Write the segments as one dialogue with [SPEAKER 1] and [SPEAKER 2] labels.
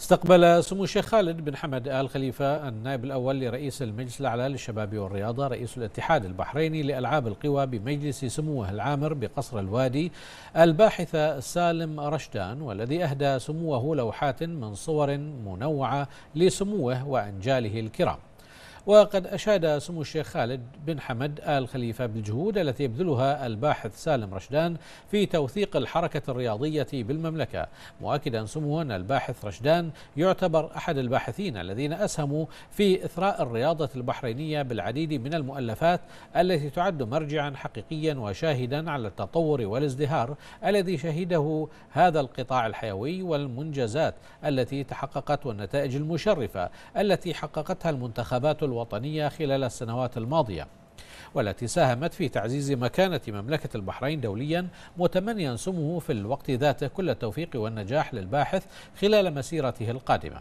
[SPEAKER 1] استقبل سمو الشيخ خالد بن حمد آل خليفة النائب الأول لرئيس المجلس الأعلى للشباب والرياضة رئيس الاتحاد البحريني لألعاب القوى بمجلس سموه العامر بقصر الوادي الباحث سالم رشدان والذي أهدى سموه لوحات من صور منوعة لسموه وأنجاله الكرام وقد أشاد سمو الشيخ خالد بن حمد آل خليفة بالجهود التي يبذلها الباحث سالم رشدان في توثيق الحركة الرياضية بالمملكة مؤكدا سموه أن الباحث رشدان يعتبر أحد الباحثين الذين أسهموا في إثراء الرياضة البحرينية بالعديد من المؤلفات التي تعد مرجعا حقيقيا وشاهدا على التطور والازدهار الذي شهده هذا القطاع الحيوي والمنجزات التي تحققت والنتائج المشرفة التي حققتها المنتخبات الوطنية خلال السنوات الماضية والتي ساهمت في تعزيز مكانة مملكة البحرين دوليا متمنيا سمه في الوقت ذاته كل التوفيق والنجاح للباحث خلال مسيرته القادمة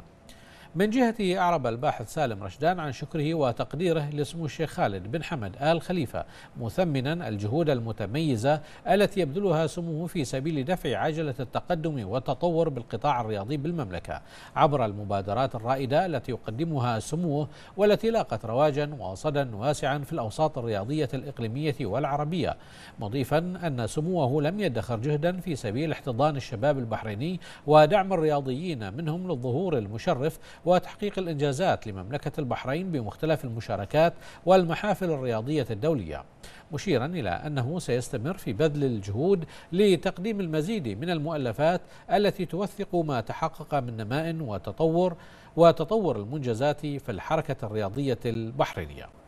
[SPEAKER 1] من جهته أعرب الباحث سالم رشدان عن شكره وتقديره لسمو الشيخ خالد بن حمد آل خليفة مثمنا الجهود المتميزة التي يبذلها سموه في سبيل دفع عجلة التقدم والتطور بالقطاع الرياضي بالمملكة عبر المبادرات الرائدة التي يقدمها سموه والتي لاقت رواجا وصدا واسعا في الأوساط الرياضية الإقليمية والعربية مضيفا أن سموه لم يدخر جهدا في سبيل احتضان الشباب البحريني ودعم الرياضيين منهم للظهور المشرف وتحقيق الإنجازات لمملكة البحرين بمختلف المشاركات والمحافل الرياضية الدولية مشيرا إلى أنه سيستمر في بذل الجهود لتقديم المزيد من المؤلفات التي توثق ما تحقق من نماء وتطور وتطور المنجزات في الحركة الرياضية البحرينية